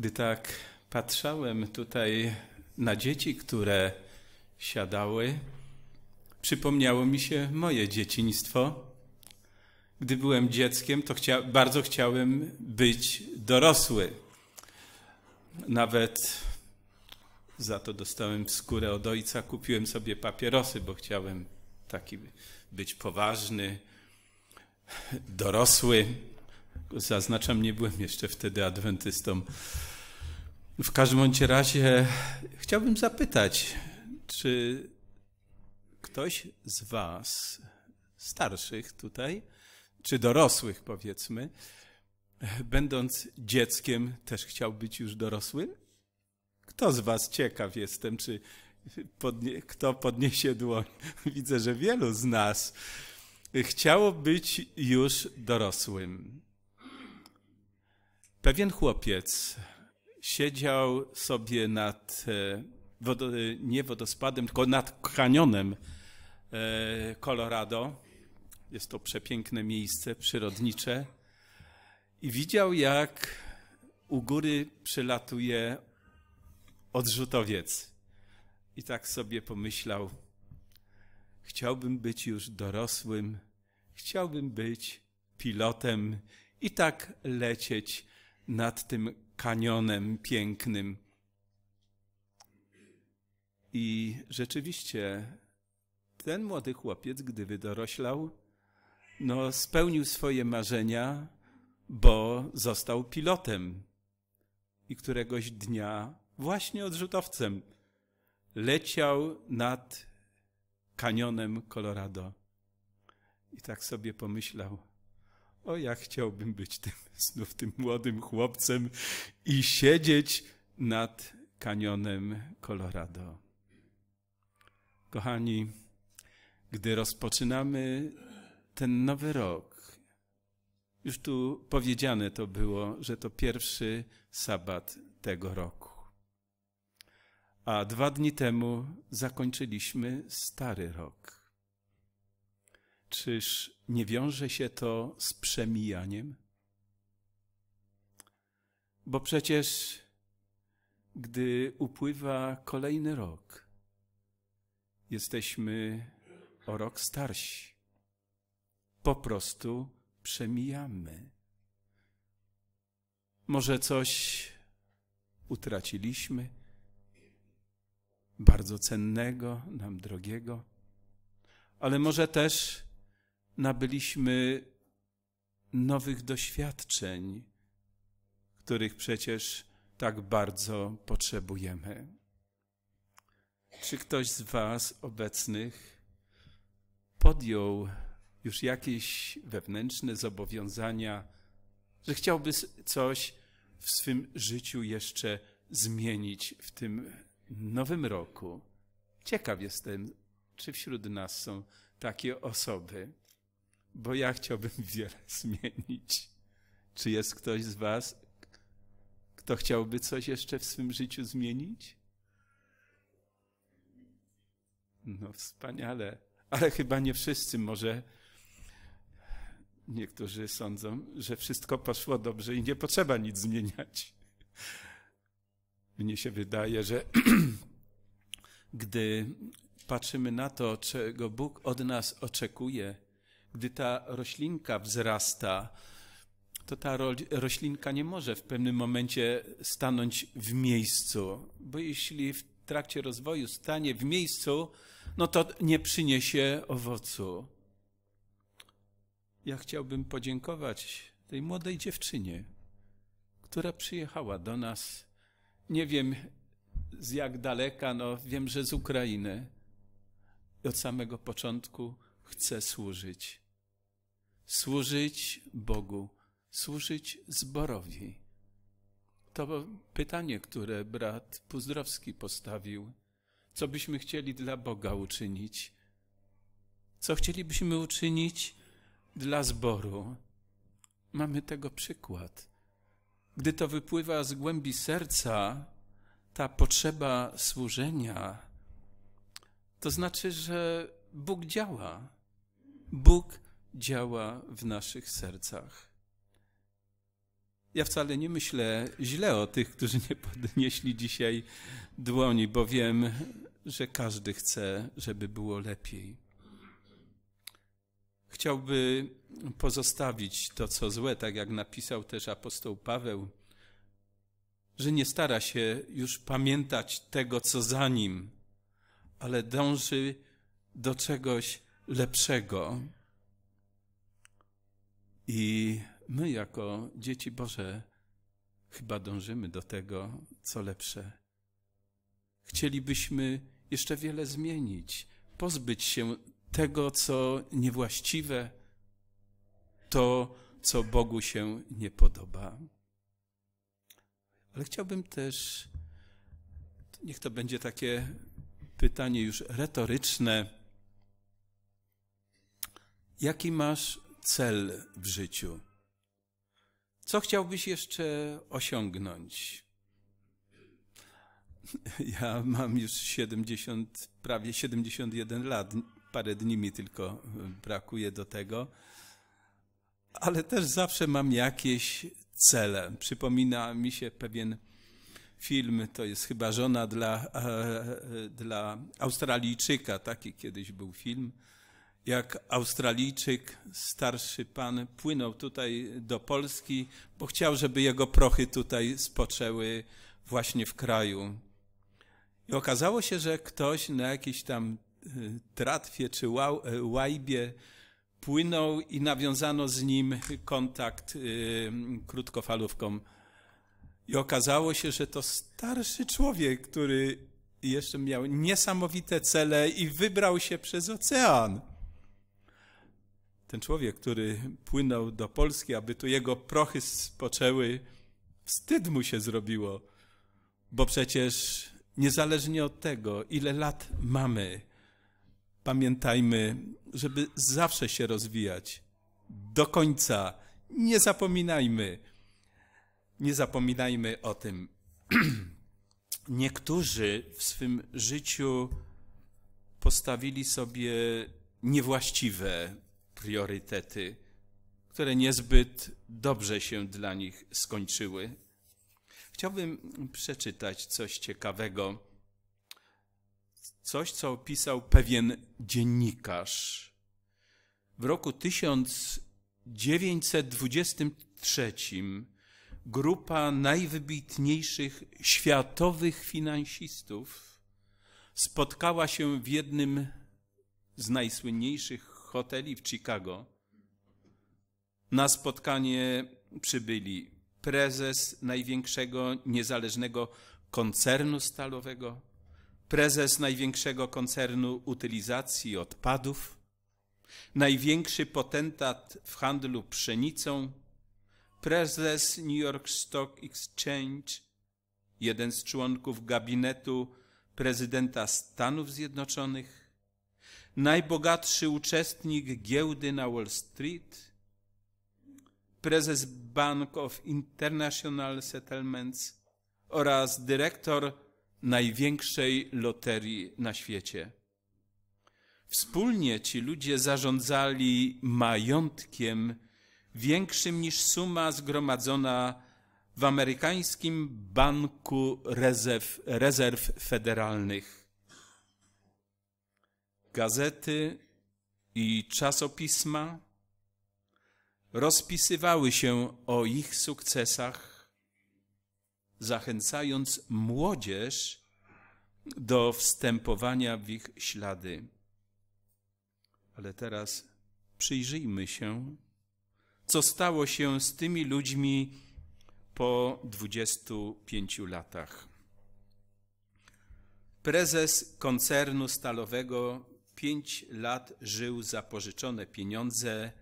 Gdy tak patrzałem tutaj na dzieci, które siadały, przypomniało mi się moje dzieciństwo. Gdy byłem dzieckiem, to chcia bardzo chciałem być dorosły. Nawet za to dostałem skórę od ojca, kupiłem sobie papierosy, bo chciałem taki być poważny, dorosły. Zaznaczam, nie byłem jeszcze wtedy adwentystą. W każdym bądź razie chciałbym zapytać, czy ktoś z Was, starszych tutaj, czy dorosłych powiedzmy, będąc dzieckiem też chciał być już dorosłym? Kto z Was ciekaw jestem, czy podnie, kto podniesie dłoń? Widzę, że wielu z nas chciało być już dorosłym. Pewien chłopiec siedział sobie nad e, wodo, e, nie wodospadem, tylko nad kanionem e, Colorado. Jest to przepiękne miejsce przyrodnicze. I widział, jak u góry przylatuje odrzutowiec. I tak sobie pomyślał: Chciałbym być już dorosłym, chciałbym być pilotem i tak lecieć nad tym kanionem pięknym. I rzeczywiście ten młody chłopiec, gdy wydoroślał, no, spełnił swoje marzenia, bo został pilotem i któregoś dnia właśnie odrzutowcem leciał nad kanionem Colorado. I tak sobie pomyślał, o, ja chciałbym być tym, znów tym młodym chłopcem i siedzieć nad kanionem Colorado. Kochani, gdy rozpoczynamy ten nowy rok, już tu powiedziane to było, że to pierwszy sabat tego roku. A dwa dni temu zakończyliśmy stary rok. Czyż nie wiąże się to z przemijaniem? Bo przecież, gdy upływa kolejny rok, jesteśmy o rok starsi. Po prostu przemijamy. Może coś utraciliśmy, bardzo cennego, nam drogiego, ale może też nabyliśmy nowych doświadczeń, których przecież tak bardzo potrzebujemy. Czy ktoś z Was obecnych podjął już jakieś wewnętrzne zobowiązania, że chciałby coś w swym życiu jeszcze zmienić w tym nowym roku? Ciekaw jestem, czy wśród nas są takie osoby bo ja chciałbym wiele zmienić. Czy jest ktoś z Was, kto chciałby coś jeszcze w swym życiu zmienić? No wspaniale, ale chyba nie wszyscy. Może niektórzy sądzą, że wszystko poszło dobrze i nie potrzeba nic zmieniać. Mnie się wydaje, że gdy patrzymy na to, czego Bóg od nas oczekuje, gdy ta roślinka wzrasta, to ta roślinka nie może w pewnym momencie stanąć w miejscu, bo jeśli w trakcie rozwoju stanie w miejscu, no to nie przyniesie owocu. Ja chciałbym podziękować tej młodej dziewczynie, która przyjechała do nas, nie wiem z jak daleka, no wiem, że z Ukrainy. I od samego początku chce służyć służyć Bogu, służyć zborowi? To pytanie, które brat Puzdrowski postawił. Co byśmy chcieli dla Boga uczynić? Co chcielibyśmy uczynić dla zboru? Mamy tego przykład. Gdy to wypływa z głębi serca, ta potrzeba służenia, to znaczy, że Bóg działa. Bóg działa w naszych sercach. Ja wcale nie myślę źle o tych, którzy nie podnieśli dzisiaj dłoni, bo wiem, że każdy chce, żeby było lepiej. Chciałby pozostawić to, co złe, tak jak napisał też apostoł Paweł, że nie stara się już pamiętać tego, co za nim, ale dąży do czegoś lepszego. I my, jako dzieci Boże, chyba dążymy do tego, co lepsze. Chcielibyśmy jeszcze wiele zmienić, pozbyć się tego, co niewłaściwe, to, co Bogu się nie podoba. Ale chciałbym też, niech to będzie takie pytanie już retoryczne. Jaki masz cel w życiu? Co chciałbyś jeszcze osiągnąć? Ja mam już 70, prawie 71 lat. Parę dni mi tylko e, brakuje do tego. Ale też zawsze mam jakieś cele. Przypomina mi się pewien film, to jest chyba żona dla, e, e, dla Australijczyka, taki kiedyś był film jak Australijczyk, starszy pan, płynął tutaj do Polski, bo chciał, żeby jego prochy tutaj spoczęły właśnie w kraju. I okazało się, że ktoś na jakiejś tam y, tratwie czy y, łajbie płynął i nawiązano z nim kontakt y, krótkofalówką. I okazało się, że to starszy człowiek, który jeszcze miał niesamowite cele i wybrał się przez ocean ten człowiek, który płynął do Polski, aby tu jego prochy spoczęły, wstyd mu się zrobiło, bo przecież niezależnie od tego, ile lat mamy, pamiętajmy, żeby zawsze się rozwijać do końca. Nie zapominajmy, nie zapominajmy o tym. Niektórzy w swym życiu postawili sobie niewłaściwe priorytety, które niezbyt dobrze się dla nich skończyły. Chciałbym przeczytać coś ciekawego, coś, co opisał pewien dziennikarz. W roku 1923 grupa najwybitniejszych światowych finansistów spotkała się w jednym z najsłynniejszych hoteli w Chicago. Na spotkanie przybyli prezes największego niezależnego koncernu stalowego, prezes największego koncernu utylizacji odpadów, największy potentat w handlu pszenicą, prezes New York Stock Exchange, jeden z członków gabinetu prezydenta Stanów Zjednoczonych, najbogatszy uczestnik giełdy na Wall Street, prezes Bank of International Settlements oraz dyrektor największej loterii na świecie. Wspólnie ci ludzie zarządzali majątkiem większym niż suma zgromadzona w amerykańskim Banku Rezerw, Rezerw Federalnych gazety i czasopisma rozpisywały się o ich sukcesach, zachęcając młodzież do wstępowania w ich ślady. Ale teraz przyjrzyjmy się, co stało się z tymi ludźmi po 25 latach. Prezes koncernu stalowego pięć lat żył za pożyczone pieniądze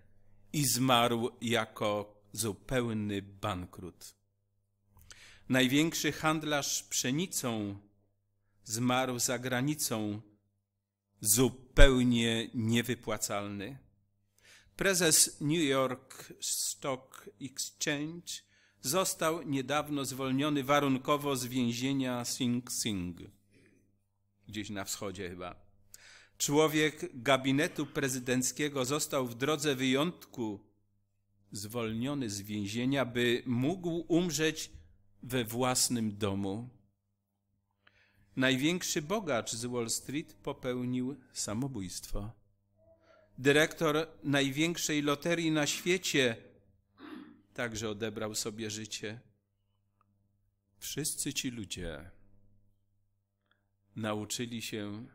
i zmarł jako zupełny bankrut. Największy handlarz pszenicą zmarł za granicą, zupełnie niewypłacalny. Prezes New York Stock Exchange został niedawno zwolniony warunkowo z więzienia Sing Sing, gdzieś na wschodzie chyba. Człowiek gabinetu prezydenckiego został w drodze wyjątku zwolniony z więzienia, by mógł umrzeć we własnym domu. Największy bogacz z Wall Street popełnił samobójstwo. Dyrektor największej loterii na świecie także odebrał sobie życie. Wszyscy ci ludzie nauczyli się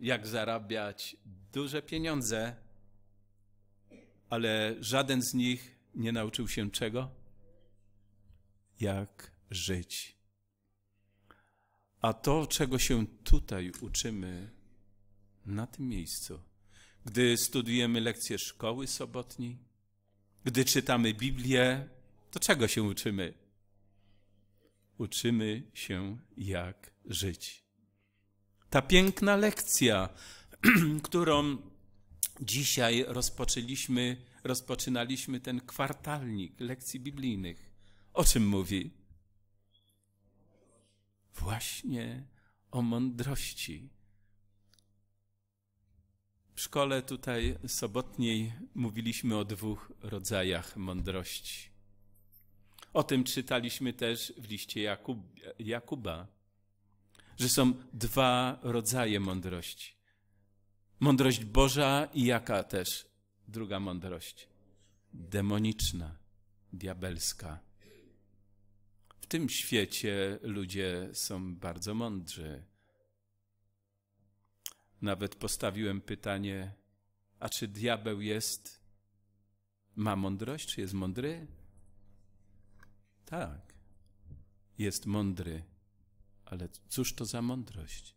jak zarabiać duże pieniądze, ale żaden z nich nie nauczył się czego? Jak żyć. A to, czego się tutaj uczymy, na tym miejscu, gdy studujemy lekcje szkoły sobotniej, gdy czytamy Biblię, to czego się uczymy? Uczymy się, jak żyć. Ta piękna lekcja, którą dzisiaj rozpoczęliśmy, rozpoczynaliśmy ten kwartalnik lekcji biblijnych. O czym mówi? Właśnie o mądrości. W szkole tutaj sobotniej mówiliśmy o dwóch rodzajach mądrości. O tym czytaliśmy też w liście Jakub, Jakuba że są dwa rodzaje mądrości. Mądrość Boża i jaka też druga mądrość? Demoniczna, diabelska. W tym świecie ludzie są bardzo mądrzy. Nawet postawiłem pytanie, a czy diabeł jest, ma mądrość, czy jest mądry? Tak, jest mądry ale cóż to za mądrość?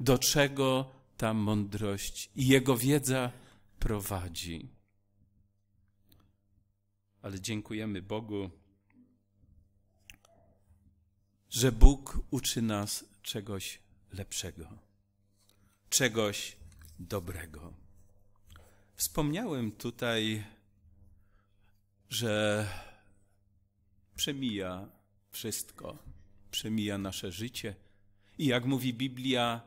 Do czego ta mądrość i jego wiedza prowadzi? Ale dziękujemy Bogu, że Bóg uczy nas czegoś lepszego, czegoś dobrego. Wspomniałem tutaj, że przemija wszystko przemija nasze życie i jak mówi Biblia,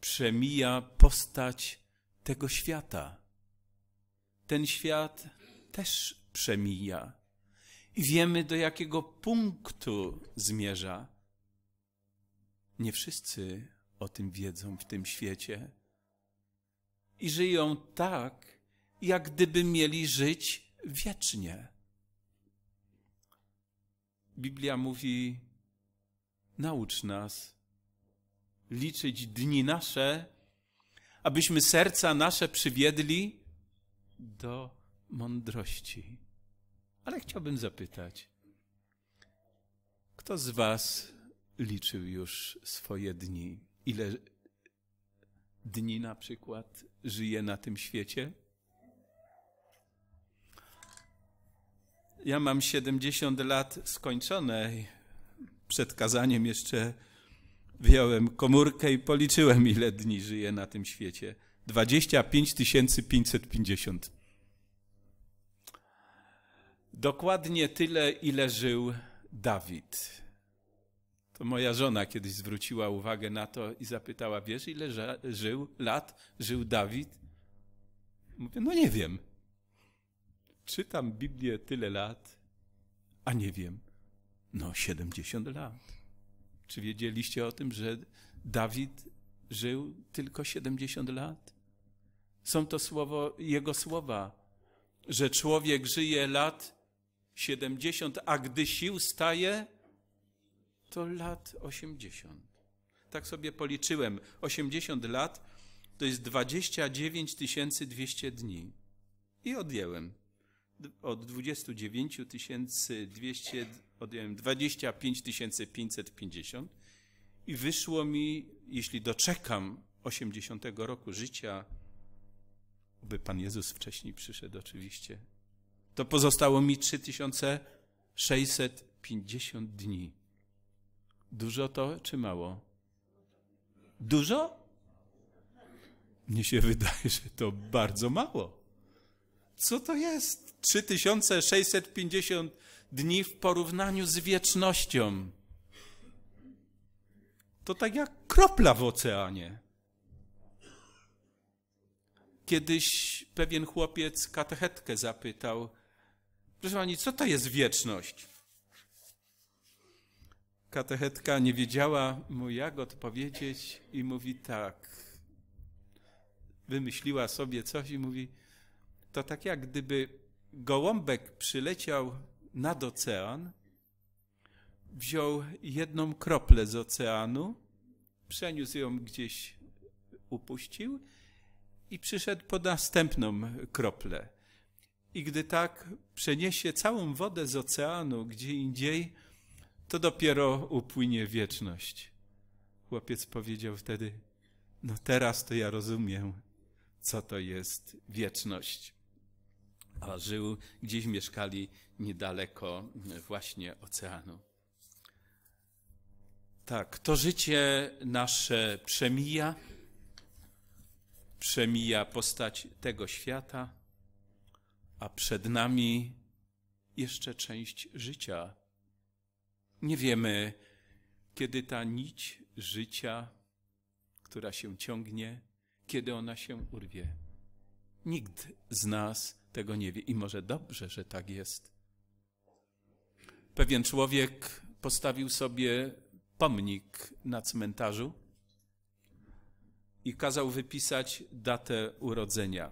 przemija postać tego świata. Ten świat też przemija i wiemy do jakiego punktu zmierza. Nie wszyscy o tym wiedzą w tym świecie i żyją tak, jak gdyby mieli żyć wiecznie. Biblia mówi, Naucz nas liczyć dni nasze, abyśmy serca nasze przywiedli do mądrości. Ale chciałbym zapytać, kto z Was liczył już swoje dni? Ile dni na przykład żyje na tym świecie? Ja mam 70 lat skończone przed kazaniem jeszcze wziąłem komórkę i policzyłem, ile dni żyję na tym świecie. 25 550. Dokładnie tyle, ile żył Dawid. To moja żona kiedyś zwróciła uwagę na to i zapytała: Wiesz, ile żył lat żył Dawid? Mówię: No nie wiem. Czytam Biblię tyle lat, a nie wiem. No, 70 lat. Czy wiedzieliście o tym, że Dawid żył tylko 70 lat? Są to słowo, jego słowa, że człowiek żyje lat 70, a gdy sił staje, to lat 80. Tak sobie policzyłem. 80 lat to jest 29 200 dni. I odjęłem od 29 200, odjąłem 25 550 i wyszło mi, jeśli doczekam 80 roku życia, by Pan Jezus wcześniej przyszedł oczywiście, to pozostało mi 3650 dni. Dużo to czy mało? Dużo? Mnie się wydaje, że to bardzo mało. Co to jest? 3650 dni w porównaniu z wiecznością. To tak jak kropla w oceanie. Kiedyś pewien chłopiec katechetkę zapytał, proszę pani, co to jest wieczność? Katechetka nie wiedziała mu jak odpowiedzieć i mówi tak. Wymyśliła sobie coś i mówi, to tak jak gdyby gołąbek przyleciał nad ocean, wziął jedną kroplę z oceanu, przeniósł ją gdzieś, upuścił i przyszedł po następną kroplę. I gdy tak przeniesie całą wodę z oceanu gdzie indziej, to dopiero upłynie wieczność. Chłopiec powiedział wtedy: No teraz to ja rozumiem, co to jest wieczność a żył, gdzieś mieszkali niedaleko e, właśnie oceanu. Tak, to życie nasze przemija, przemija postać tego świata, a przed nami jeszcze część życia. Nie wiemy, kiedy ta nić życia, która się ciągnie, kiedy ona się urwie. Nikt z nas tego nie wie. I może dobrze, że tak jest. Pewien człowiek postawił sobie pomnik na cmentarzu i kazał wypisać datę urodzenia.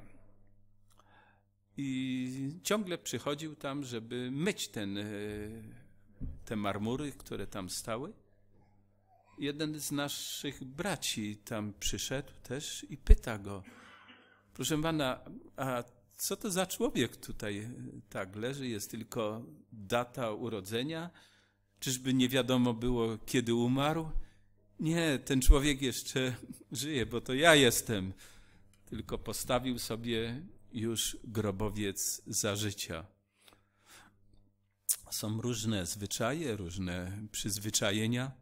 I ciągle przychodził tam, żeby myć ten, e, te marmury, które tam stały. Jeden z naszych braci tam przyszedł też i pyta go: Proszę pana, a co to za człowiek tutaj e, tak leży? Jest tylko data urodzenia? Czyżby nie wiadomo było, kiedy umarł? Nie, ten człowiek jeszcze żyje, bo to ja jestem. Tylko postawił sobie już grobowiec za życia. Są różne zwyczaje, różne przyzwyczajenia.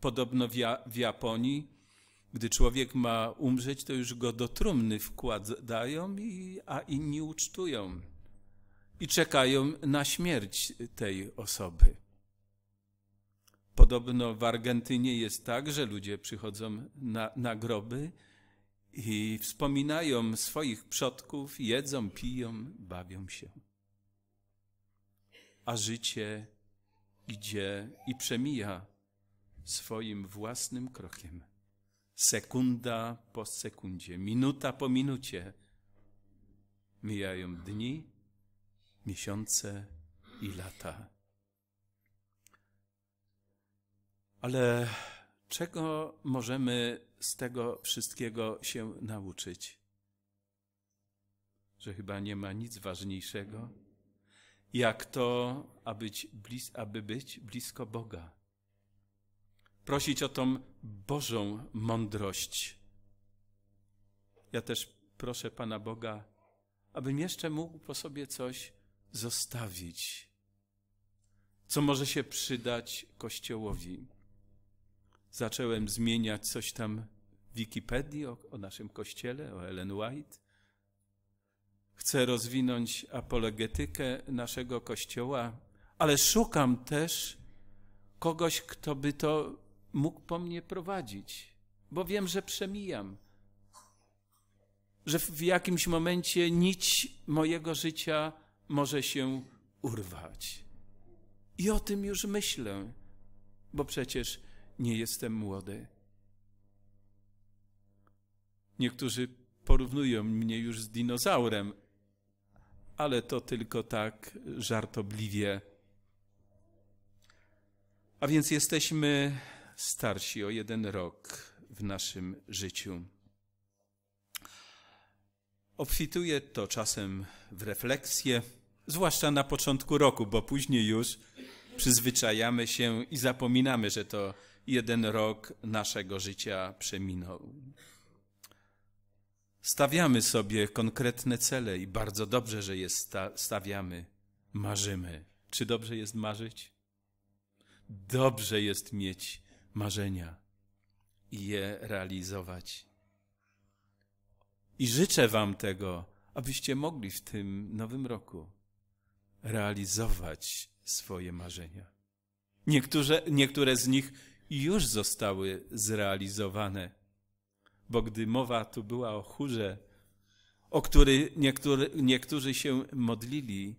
Podobno w, ja w Japonii gdy człowiek ma umrzeć, to już go do trumny wkładają, i, a inni ucztują i czekają na śmierć tej osoby. Podobno w Argentynie jest tak, że ludzie przychodzą na, na groby i wspominają swoich przodków, jedzą, piją, bawią się. A życie idzie i przemija swoim własnym krokiem. Sekunda po sekundzie, minuta po minucie mijają dni, miesiące i lata. Ale czego możemy z tego wszystkiego się nauczyć? Że chyba nie ma nic ważniejszego, jak to, aby być, blisko Boga prosić o tą Bożą mądrość. Ja też proszę Pana Boga, abym jeszcze mógł po sobie coś zostawić, co może się przydać Kościołowi. Zacząłem zmieniać coś tam w Wikipedii o, o naszym Kościele, o Ellen White. Chcę rozwinąć apologetykę naszego Kościoła, ale szukam też kogoś, kto by to mógł po mnie prowadzić, bo wiem, że przemijam, że w jakimś momencie nić mojego życia może się urwać. I o tym już myślę, bo przecież nie jestem młody. Niektórzy porównują mnie już z dinozaurem, ale to tylko tak żartobliwie. A więc jesteśmy starsi o jeden rok w naszym życiu. Obfituje to czasem w refleksję, zwłaszcza na początku roku, bo później już przyzwyczajamy się i zapominamy, że to jeden rok naszego życia przeminął. Stawiamy sobie konkretne cele i bardzo dobrze, że je stawiamy. Marzymy. Czy dobrze jest marzyć? Dobrze jest mieć marzenia i je realizować. I życzę Wam tego, abyście mogli w tym nowym roku realizować swoje marzenia. Niektóre, niektóre z nich już zostały zrealizowane, bo gdy mowa tu była o chórze, o który niektóry, niektórzy się modlili,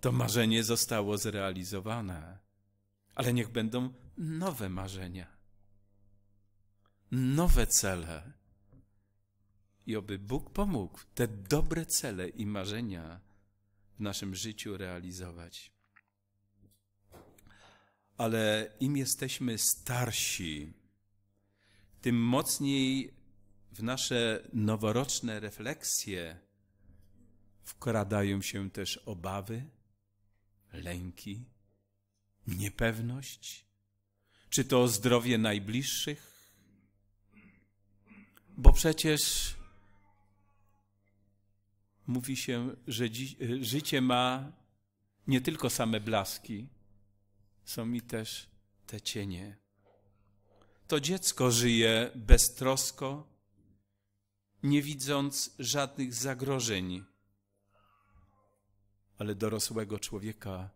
to marzenie zostało zrealizowane. Ale niech będą nowe marzenia, nowe cele. I oby Bóg pomógł te dobre cele i marzenia w naszym życiu realizować. Ale im jesteśmy starsi, tym mocniej w nasze noworoczne refleksje wkradają się też obawy, lęki, niepewność czy to zdrowie najbliższych? Bo przecież mówi się, że e, życie ma nie tylko same blaski, są mi też te cienie. To dziecko żyje beztrosko, nie widząc żadnych zagrożeń, ale dorosłego człowieka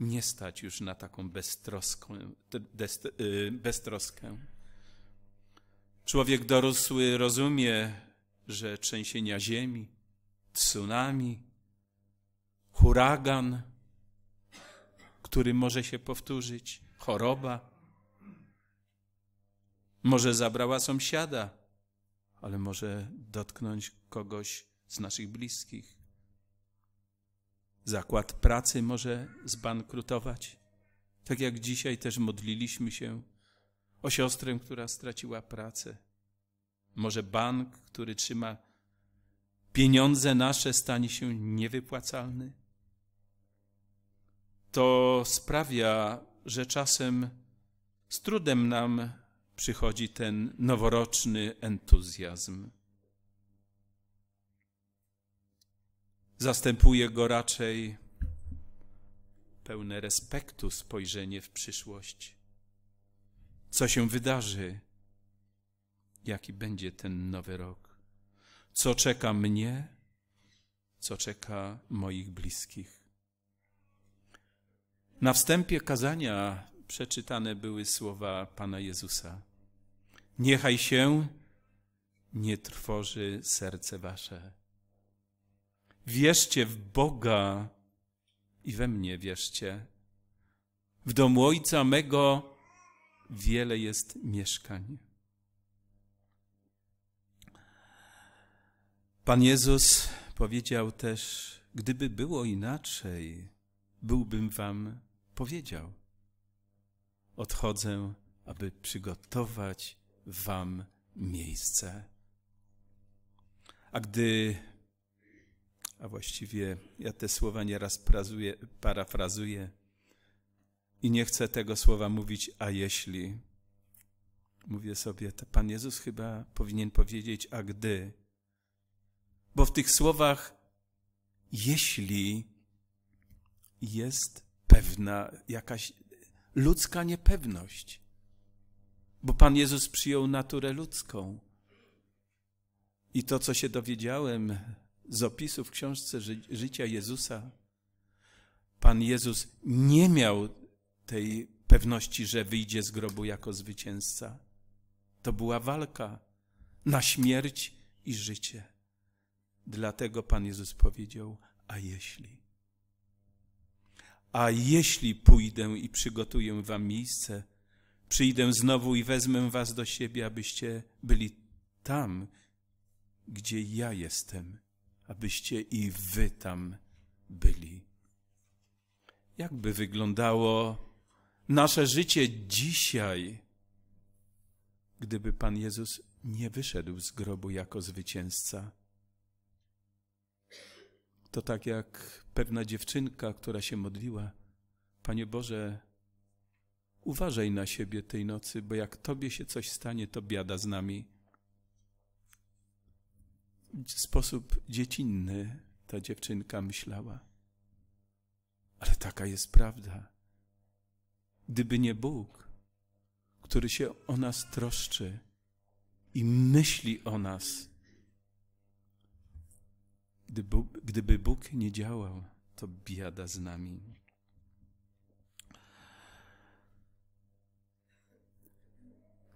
nie stać już na taką y, beztroskę. Człowiek dorosły rozumie, że trzęsienia ziemi, tsunami, huragan, który może się powtórzyć, choroba, może zabrała sąsiada, ale może dotknąć kogoś z naszych bliskich zakład pracy może zbankrutować. Tak jak dzisiaj też modliliśmy się o siostrę, która straciła pracę. Może bank, który trzyma pieniądze nasze, stanie się niewypłacalny. To sprawia, że czasem z trudem nam przychodzi ten noworoczny entuzjazm. Zastępuje go raczej pełne respektu spojrzenie w przyszłość. Co się wydarzy? Jaki będzie ten nowy rok? Co czeka mnie? Co czeka moich bliskich? Na wstępie kazania przeczytane były słowa Pana Jezusa. Niechaj się nie trwoży serce wasze. Wierzcie w Boga i we mnie wierzcie. W domu ojca mego wiele jest mieszkań. Pan Jezus powiedział też: Gdyby było inaczej, byłbym wam powiedział. Odchodzę, aby przygotować wam miejsce. A gdy a właściwie ja te słowa nieraz prazuję, parafrazuję i nie chcę tego słowa mówić, a jeśli. Mówię sobie, to Pan Jezus chyba powinien powiedzieć, a gdy. Bo w tych słowach, jeśli jest pewna jakaś ludzka niepewność, bo Pan Jezus przyjął naturę ludzką. I to, co się dowiedziałem z opisu w książce ży życia Jezusa. Pan Jezus nie miał tej pewności, że wyjdzie z grobu jako zwycięzca. To była walka na śmierć i życie. Dlatego Pan Jezus powiedział: A jeśli? A jeśli pójdę i przygotuję wam miejsce, przyjdę znowu i wezmę was do siebie, abyście byli tam, gdzie ja jestem abyście i wy tam byli. Jakby wyglądało nasze życie dzisiaj, gdyby Pan Jezus nie wyszedł z grobu jako zwycięzca? To tak jak pewna dziewczynka, która się modliła: Panie Boże, uważaj na siebie tej nocy, bo jak Tobie się coś stanie, to biada z nami sposób dziecinny ta dziewczynka myślała. Ale taka jest prawda. Gdyby nie Bóg, który się o nas troszczy i myśli o nas, gdyby Bóg nie działał, to biada z nami.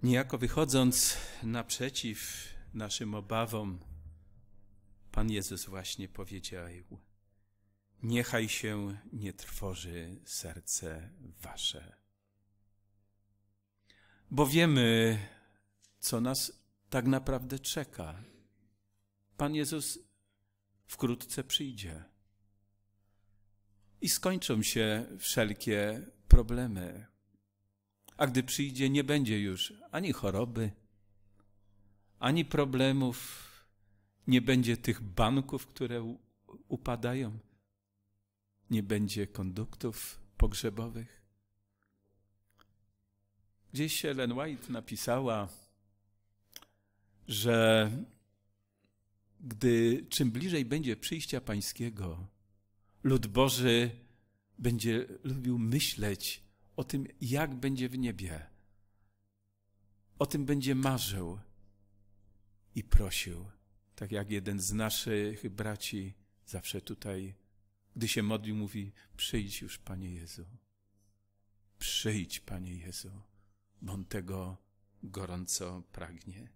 Niejako wychodząc naprzeciw naszym obawom, Pan Jezus właśnie powiedział, niechaj się nie trwoży serce wasze. Bo wiemy, co nas tak naprawdę czeka. Pan Jezus wkrótce przyjdzie i skończą się wszelkie problemy. A gdy przyjdzie, nie będzie już ani choroby, ani problemów, nie będzie tych banków, które upadają. Nie będzie konduktów pogrzebowych. Gdzieś Ellen White napisała, że gdy czym bliżej będzie przyjścia Pańskiego, lud Boży będzie lubił myśleć o tym, jak będzie w niebie. O tym będzie marzył i prosił tak jak jeden z naszych braci zawsze tutaj, gdy się modli, mówi: Przyjdź już, Panie Jezu. Przyjdź, Panie Jezu, bo on tego gorąco pragnie.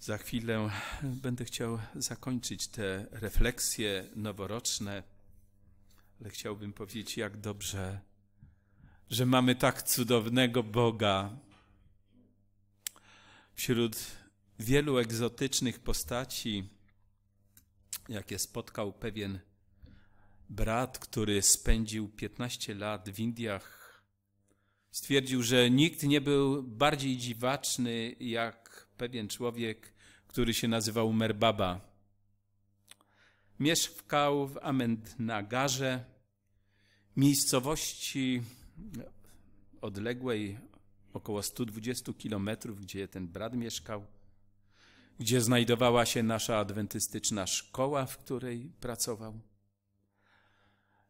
Za chwilę będę chciał zakończyć te refleksje noworoczne, ale chciałbym powiedzieć, jak dobrze, że mamy tak cudownego Boga, Wśród wielu egzotycznych postaci, jakie spotkał pewien brat, który spędził 15 lat w Indiach, stwierdził, że nikt nie był bardziej dziwaczny jak pewien człowiek, który się nazywał Merbaba. Mieszkał w Amendnagarze, miejscowości odległej około 120 kilometrów, gdzie ten brat mieszkał, gdzie znajdowała się nasza adwentystyczna szkoła, w której pracował.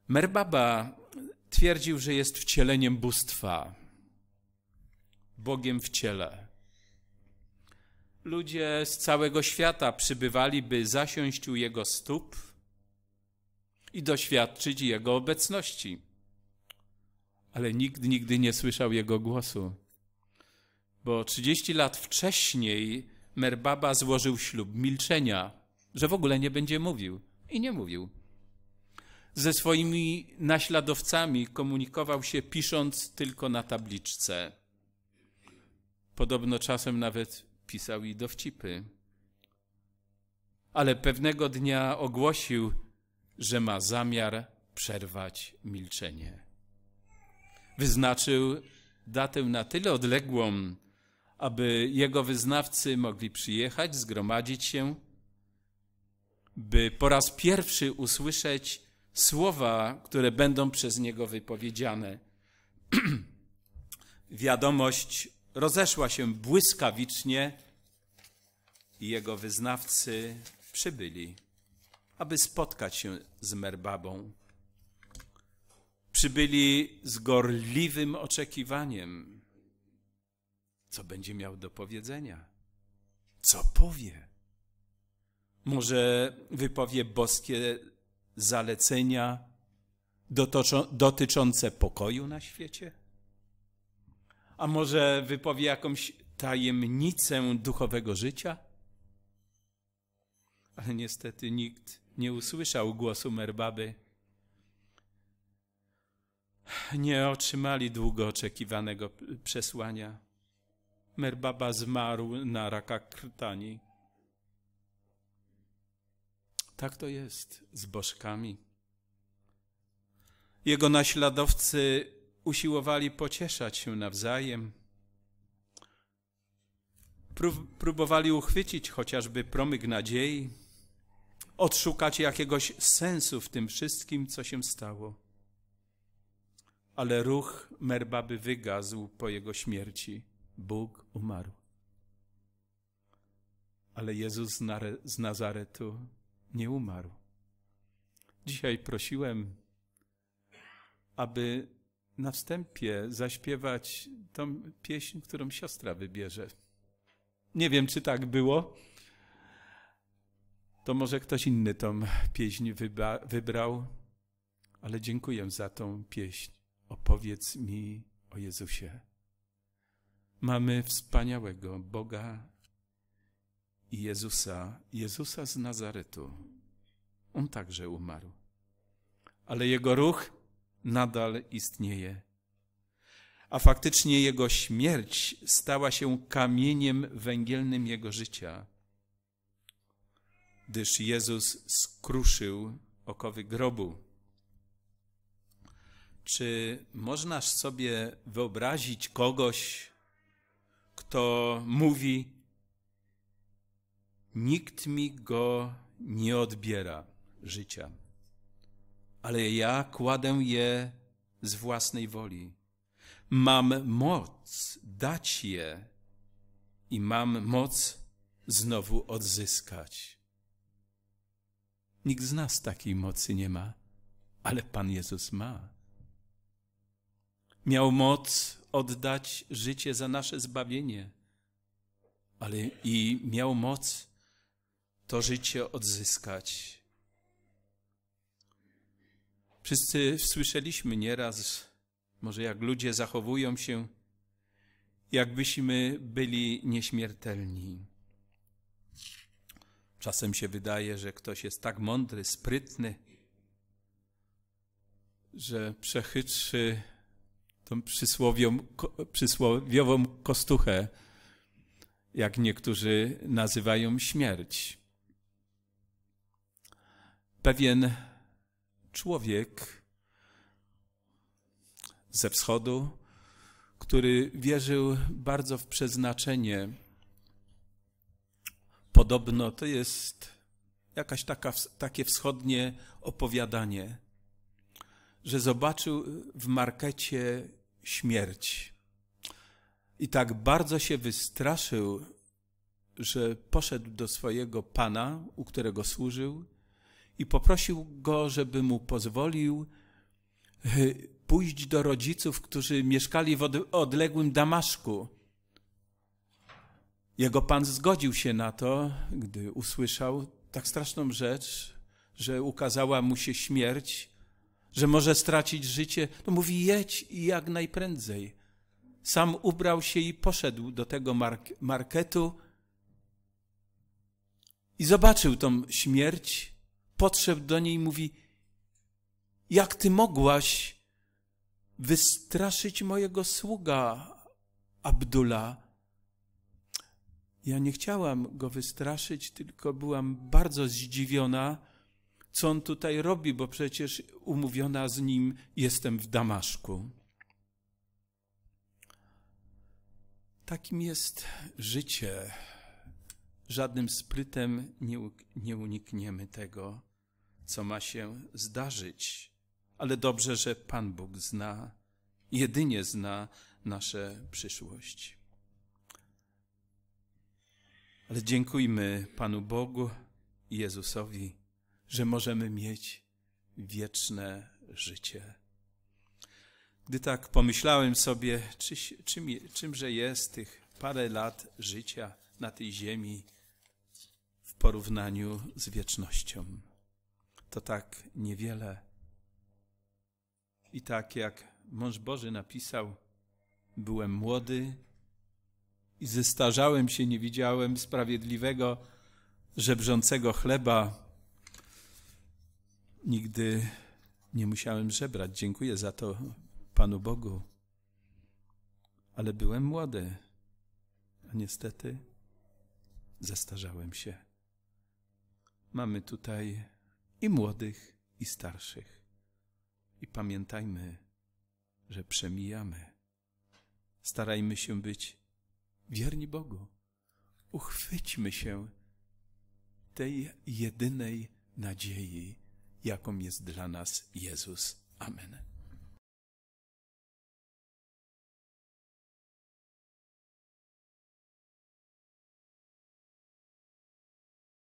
Merbaba twierdził, że jest wcieleniem bóstwa, Bogiem w ciele. Ludzie z całego świata przybywali, by zasiąść u jego stóp i doświadczyć jego obecności. Ale nikt nigdy nie słyszał jego głosu bo 30 lat wcześniej Merbaba złożył ślub milczenia, że w ogóle nie będzie mówił. I nie mówił. Ze swoimi naśladowcami komunikował się pisząc tylko na tabliczce. Podobno czasem nawet pisał i dowcipy. Ale pewnego dnia ogłosił, że ma zamiar przerwać milczenie. Wyznaczył datę na tyle odległą, aby jego wyznawcy mogli przyjechać, zgromadzić się, by po raz pierwszy usłyszeć słowa, które będą przez niego wypowiedziane. Wiadomość rozeszła się błyskawicznie i jego wyznawcy przybyli, aby spotkać się z Merbabą. Przybyli z gorliwym oczekiwaniem co będzie miał do powiedzenia, co powie. Może wypowie boskie zalecenia dotyczące pokoju na świecie? A może wypowie jakąś tajemnicę duchowego życia? Ale niestety nikt nie usłyszał głosu Merbaby. Nie otrzymali długo oczekiwanego przesłania. Merbaba zmarł na raka krtani. Tak to jest z bożkami. Jego naśladowcy usiłowali pocieszać się nawzajem. Próbowali uchwycić chociażby promyk nadziei, odszukać jakiegoś sensu w tym wszystkim, co się stało. Ale ruch Merbaby wygasł po jego śmierci. Bóg umarł. Ale Jezus z Nazaretu nie umarł. Dzisiaj prosiłem, aby na wstępie zaśpiewać tą pieśń, którą siostra wybierze. Nie wiem, czy tak było. To może ktoś inny tą pieśń wybrał, ale dziękuję za tą pieśń. Opowiedz mi o Jezusie. Mamy wspaniałego Boga i Jezusa, Jezusa z Nazaretu. On także umarł, ale jego ruch nadal istnieje. A faktycznie jego śmierć stała się kamieniem węgielnym jego życia, gdyż Jezus skruszył okowy grobu. Czy można sobie wyobrazić kogoś, to mówi: Nikt mi go nie odbiera życia, ale ja kładę je z własnej woli. Mam moc dać je i mam moc znowu odzyskać. Nikt z nas takiej mocy nie ma, ale Pan Jezus ma. Miał moc oddać życie za nasze zbawienie, ale i miał moc to życie odzyskać. Wszyscy słyszeliśmy nieraz, może jak ludzie zachowują się, jakbyśmy byli nieśmiertelni. Czasem się wydaje, że ktoś jest tak mądry, sprytny, że przechytrzy tą przysłowiową kostuchę, jak niektórzy nazywają śmierć. Pewien człowiek ze wschodu, który wierzył bardzo w przeznaczenie, podobno to jest jakaś taka, takie wschodnie opowiadanie że zobaczył w markecie śmierć. I tak bardzo się wystraszył, że poszedł do swojego pana, u którego służył, i poprosił go, żeby mu pozwolił e, pójść do rodziców, którzy mieszkali w odległym Damaszku. Jego pan zgodził się na to, gdy usłyszał tak straszną rzecz, że ukazała mu się śmierć że może stracić życie, to mówi jedź i jak najprędzej. Sam ubrał się i poszedł do tego mark marketu i zobaczył tą śmierć, podszedł do niej i mówi jak ty mogłaś wystraszyć mojego sługa Abdula? Ja nie chciałam go wystraszyć, tylko byłam bardzo zdziwiona, co on tutaj robi, bo przecież umówiona z nim jestem w Damaszku. Takim jest życie. Żadnym sprytem nie, nie unikniemy tego, co ma się zdarzyć. Ale dobrze, że Pan Bóg zna, jedynie zna nasze przyszłość. Ale dziękujmy Panu Bogu i Jezusowi że możemy mieć wieczne życie. Gdy tak pomyślałem sobie, czy, czym, czymże jest tych parę lat życia na tej ziemi w porównaniu z wiecznością, to tak niewiele. I tak jak mąż Boży napisał, byłem młody i zestarzałem się, nie widziałem sprawiedliwego, żebrzącego chleba, Nigdy nie musiałem żebrać. Dziękuję za to Panu Bogu. Ale byłem młody, a niestety zestarzałem się. Mamy tutaj i młodych, i starszych. I pamiętajmy, że przemijamy. Starajmy się być wierni Bogu. Uchwyćmy się tej jedynej nadziei jaką jest dla nas Jezus. Amen.